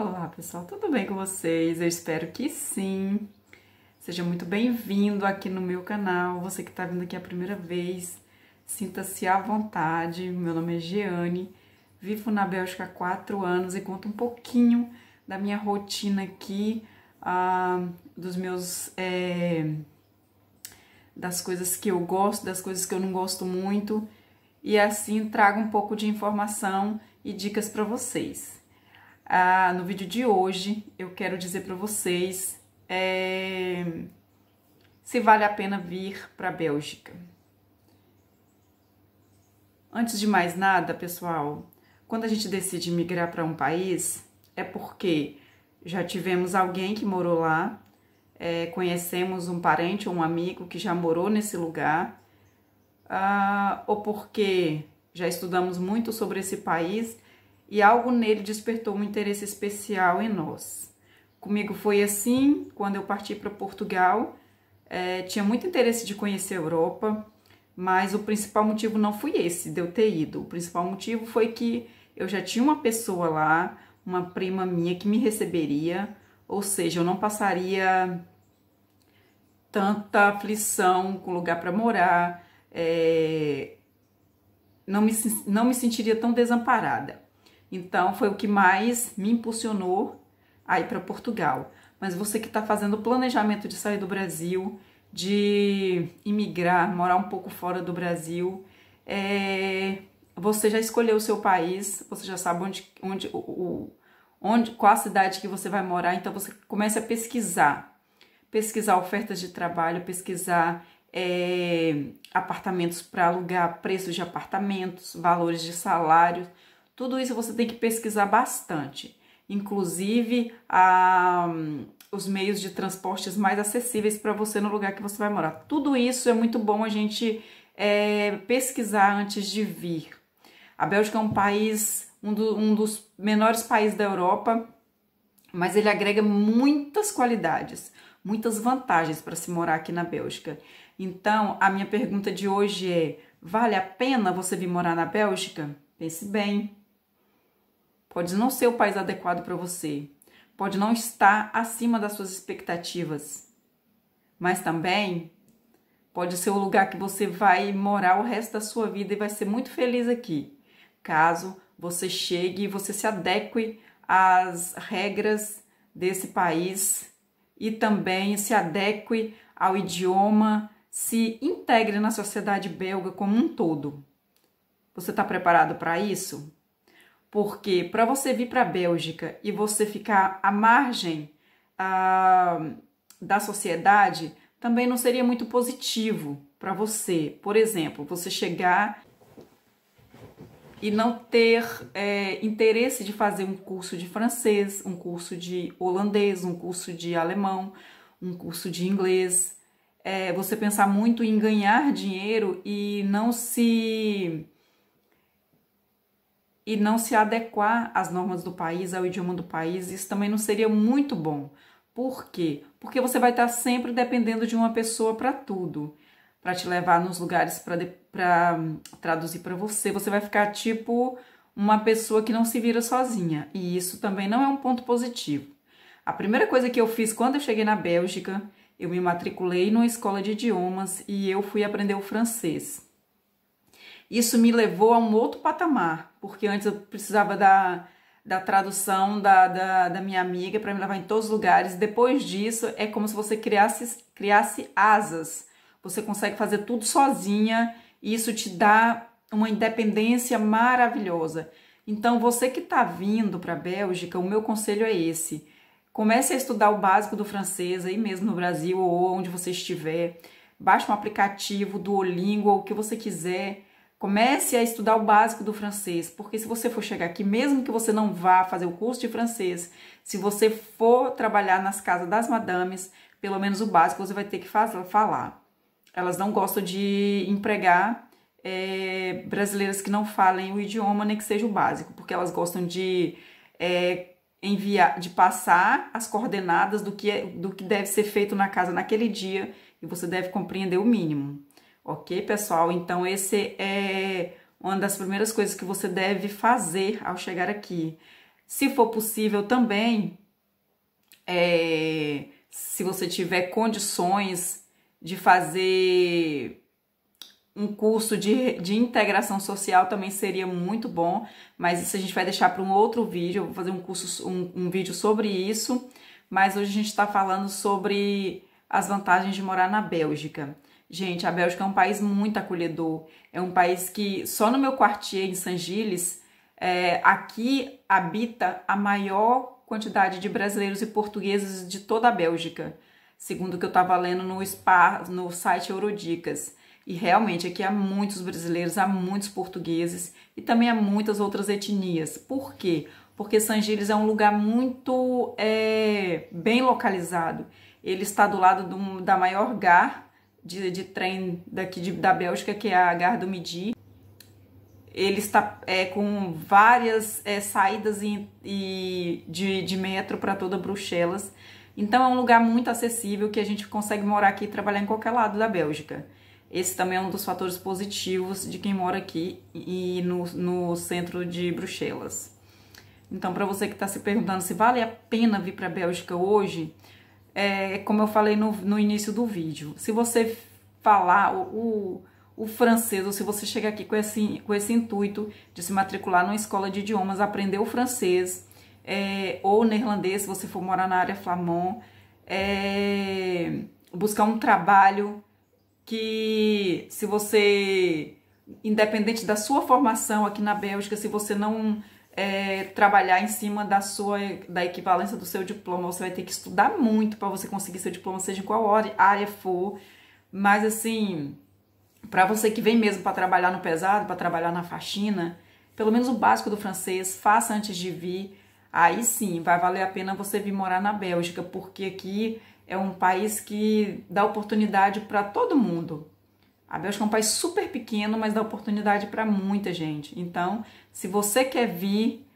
Olá pessoal, tudo bem com vocês? Eu espero que sim. Seja muito bem-vindo aqui no meu canal. Você que está vindo aqui a primeira vez, sinta-se à vontade. Meu nome é Jeane, vivo na Bélgica há quatro anos e conto um pouquinho da minha rotina aqui, ah, dos meus. É, das coisas que eu gosto, das coisas que eu não gosto muito, e assim trago um pouco de informação e dicas para vocês. Ah, no vídeo de hoje eu quero dizer para vocês é, se vale a pena vir para a Bélgica. Antes de mais nada, pessoal, quando a gente decide migrar para um país é porque já tivemos alguém que morou lá, é, conhecemos um parente ou um amigo que já morou nesse lugar, ah, ou porque já estudamos muito sobre esse país e algo nele despertou um interesse especial em nós. Comigo foi assim, quando eu parti para Portugal, é, tinha muito interesse de conhecer a Europa, mas o principal motivo não foi esse de eu ter ido. O principal motivo foi que eu já tinha uma pessoa lá, uma prima minha que me receberia, ou seja, eu não passaria tanta aflição com lugar para morar, é, não, me, não me sentiria tão desamparada. Então, foi o que mais me impulsionou a ir para Portugal. Mas você que está fazendo o planejamento de sair do Brasil, de imigrar, morar um pouco fora do Brasil, é, você já escolheu o seu país, você já sabe onde, onde, o, onde, qual a cidade que você vai morar, então você comece a pesquisar. Pesquisar ofertas de trabalho, pesquisar é, apartamentos para alugar, preços de apartamentos, valores de salário tudo isso você tem que pesquisar bastante, inclusive a, hum, os meios de transportes mais acessíveis para você no lugar que você vai morar. Tudo isso é muito bom a gente é, pesquisar antes de vir. A Bélgica é um país, um, do, um dos menores países da Europa, mas ele agrega muitas qualidades, muitas vantagens para se morar aqui na Bélgica. Então, a minha pergunta de hoje é: vale a pena você vir morar na Bélgica? Pense bem. Pode não ser o país adequado para você, pode não estar acima das suas expectativas, mas também pode ser o lugar que você vai morar o resto da sua vida e vai ser muito feliz aqui, caso você chegue e você se adeque às regras desse país e também se adeque ao idioma, se integre na sociedade belga como um todo. Você está preparado para isso? porque para você vir para a Bélgica e você ficar à margem ah, da sociedade também não seria muito positivo para você. Por exemplo, você chegar e não ter é, interesse de fazer um curso de francês, um curso de holandês, um curso de alemão, um curso de inglês. É, você pensar muito em ganhar dinheiro e não se e não se adequar às normas do país, ao idioma do país, isso também não seria muito bom. Por quê? Porque você vai estar sempre dependendo de uma pessoa para tudo, para te levar nos lugares para hum, traduzir para você. Você vai ficar tipo uma pessoa que não se vira sozinha, e isso também não é um ponto positivo. A primeira coisa que eu fiz quando eu cheguei na Bélgica, eu me matriculei numa escola de idiomas e eu fui aprender o francês. Isso me levou a um outro patamar, porque antes eu precisava da, da tradução da, da, da minha amiga para me levar em todos os lugares. Depois disso, é como se você criasse, criasse asas. Você consegue fazer tudo sozinha e isso te dá uma independência maravilhosa. Então, você que está vindo para a Bélgica, o meu conselho é esse. Comece a estudar o básico do francês aí mesmo no Brasil ou onde você estiver. Baixe um aplicativo do ou o que você quiser Comece a estudar o básico do francês, porque se você for chegar aqui, mesmo que você não vá fazer o curso de francês, se você for trabalhar nas casas das madames, pelo menos o básico você vai ter que fazer, falar. Elas não gostam de empregar é, brasileiras que não falem o idioma, nem que seja o básico, porque elas gostam de é, enviar, de passar as coordenadas do que, é, do que deve ser feito na casa naquele dia e você deve compreender o mínimo. Ok, pessoal? Então, esse é uma das primeiras coisas que você deve fazer ao chegar aqui. Se for possível também, é, se você tiver condições de fazer um curso de, de integração social também seria muito bom, mas isso a gente vai deixar para um outro vídeo, eu vou fazer um curso, um, um vídeo sobre isso, mas hoje a gente está falando sobre as vantagens de morar na Bélgica. Gente, a Bélgica é um país muito acolhedor. É um país que só no meu quartier em San Gilles, é, aqui habita a maior quantidade de brasileiros e portugueses de toda a Bélgica, segundo o que eu estava lendo no spa, no site Eurodicas. E realmente aqui há muitos brasileiros, há muitos portugueses e também há muitas outras etnias. Por quê? Porque San Gilles é um lugar muito é, bem localizado. Ele está do lado do, da maior gar de, de trem daqui de, da Bélgica, que é a Gare do Midi. Ele está é, com várias é, saídas e, e de, de metro para toda Bruxelas. Então é um lugar muito acessível que a gente consegue morar aqui e trabalhar em qualquer lado da Bélgica. Esse também é um dos fatores positivos de quem mora aqui e no, no centro de Bruxelas. Então, para você que está se perguntando se vale a pena vir para a Bélgica hoje, é, como eu falei no, no início do vídeo, se você falar o, o, o francês, ou se você chegar aqui com esse, com esse intuito de se matricular numa escola de idiomas, aprender o francês, é, ou neerlandês, se você for morar na área flamand, é, buscar um trabalho que se você, independente da sua formação aqui na Bélgica, se você não é, trabalhar em cima da sua da equivalência do seu diploma. Você vai ter que estudar muito para você conseguir seu diploma, seja em qual área for. Mas assim, para você que vem mesmo para trabalhar no pesado, para trabalhar na faxina, pelo menos o básico do francês, faça antes de vir. Aí sim, vai valer a pena você vir morar na Bélgica, porque aqui é um país que dá oportunidade para todo mundo. A Bélgica é um país super pequeno, mas dá oportunidade para muita gente. Então, se você quer vir,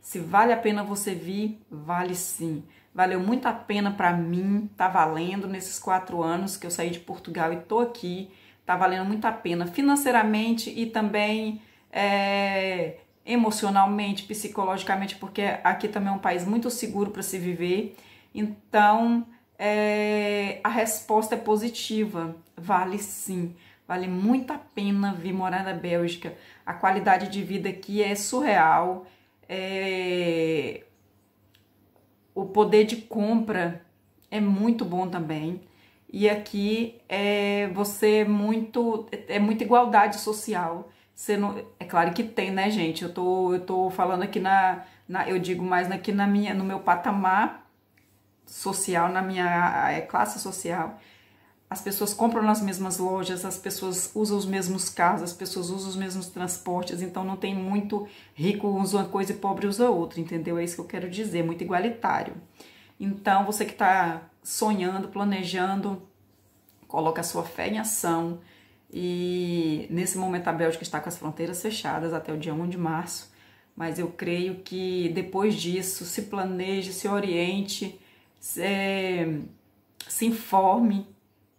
se vale a pena você vir, vale sim. Valeu muito a pena para mim, tá valendo nesses quatro anos que eu saí de Portugal e tô aqui. Tá valendo muito a pena financeiramente e também é, emocionalmente, psicologicamente, porque aqui também é um país muito seguro para se viver. Então, é, a resposta é positiva, vale sim. Vale muito a pena vir morar na Bélgica. A qualidade de vida aqui é surreal. É... O poder de compra é muito bom também. E aqui é você muito é muita igualdade social. Você não, é claro que tem, né, gente? Eu tô, eu tô falando aqui na, na eu digo mais aqui na minha no meu patamar social, na minha é classe social as pessoas compram nas mesmas lojas, as pessoas usam os mesmos carros, as pessoas usam os mesmos transportes, então não tem muito rico usa uma coisa e pobre usa outra, entendeu? É isso que eu quero dizer, muito igualitário. Então, você que está sonhando, planejando, coloca a sua fé em ação. E nesse momento a Bélgica está com as fronteiras fechadas até o dia 1 de março, mas eu creio que depois disso se planeje, se oriente, se, eh, se informe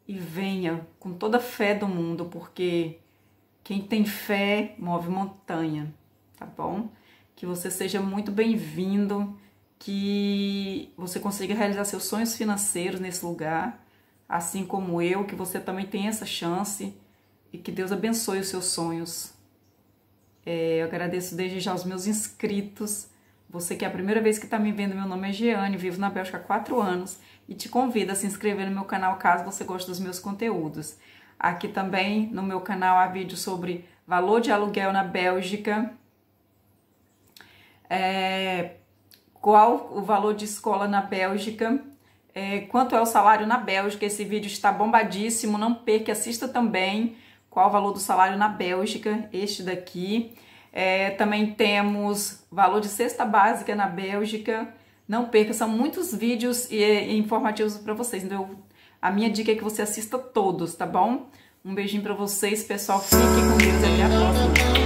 e venha com toda a fé do mundo, porque quem tem fé move montanha, tá bom? Que você seja muito bem-vindo, que você consiga realizar seus sonhos financeiros nesse lugar, assim como eu, que você também tenha essa chance e que Deus abençoe os seus sonhos. É, eu agradeço desde já aos meus inscritos. Você que é a primeira vez que está me vendo, meu nome é Geane, vivo na Bélgica há quatro anos e te convido a se inscrever no meu canal caso você goste dos meus conteúdos. Aqui também no meu canal há vídeos sobre valor de aluguel na Bélgica, é, qual o valor de escola na Bélgica, é, quanto é o salário na Bélgica. Esse vídeo está bombadíssimo, não perca, assista também qual o valor do salário na Bélgica, este daqui. É, também temos valor de cesta básica na Bélgica, não perca, são muitos vídeos e, e informativos para vocês. Então, eu, a minha dica é que você assista todos, tá bom? Um beijinho para vocês, pessoal. Fiquem com Deus e até a próxima.